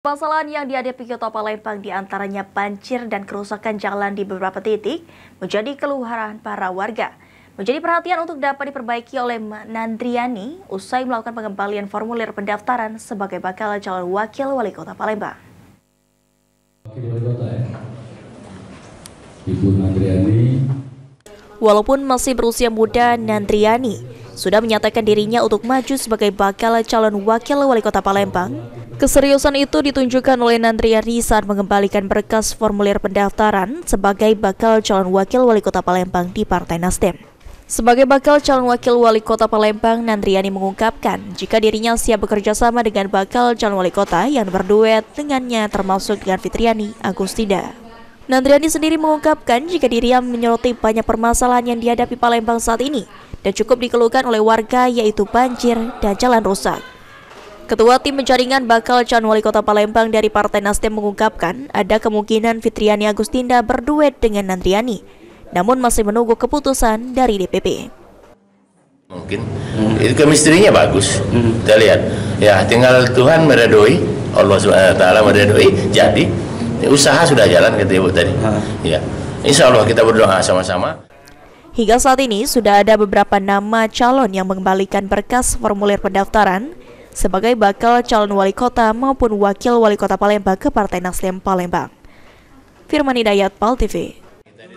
Permasalahan yang dihadapi Kota Palembang diantaranya banjir dan kerusakan jalan di beberapa titik menjadi keluhuran para warga. Menjadi perhatian untuk dapat diperbaiki oleh Nandriani usai melakukan pengembalian formulir pendaftaran sebagai bakal calon wakil wali kota Palembang. Ya. Walaupun masih berusia muda, Nandriani sudah menyatakan dirinya untuk maju sebagai bakal calon wakil wali kota Palembang. Keseriusan itu ditunjukkan oleh Nandriani saat mengembalikan berkas formulir pendaftaran sebagai bakal calon wakil wali kota Palembang di Partai Nasdem. Sebagai bakal calon wakil wali kota Palembang, Nandriani mengungkapkan jika dirinya siap bekerja sama dengan bakal calon wali kota yang berduet dengannya termasuk dengan Fitriani Agustida. Nandriani sendiri mengungkapkan jika dirinya menyoroti banyak permasalahan yang dihadapi Palembang saat ini, dan cukup dikeluhkan oleh warga yaitu banjir dan jalan rusak. Ketua Tim Penjaringan Bakal Calon Wali Kota Palembang dari Partai Nasdem mengungkapkan ada kemungkinan Fitriani Agustinda berduet dengan Nandriani, namun masih menunggu keputusan dari DPP. Mungkin itu kemistrinya bagus, kita lihat. Ya tinggal Tuhan meredoi, Allah swt meredoi, jadi usaha sudah jalan kata ibu tadi. Ya, Insya Allah kita berdoa sama-sama. Hingga saat ini sudah ada beberapa nama calon yang mengembalikan berkas formulir pendaftaran sebagai bakal calon wali kota maupun wakil wali kota Palembang ke Partai Nasdem Palembang. Firman Hidayat, Pal TV.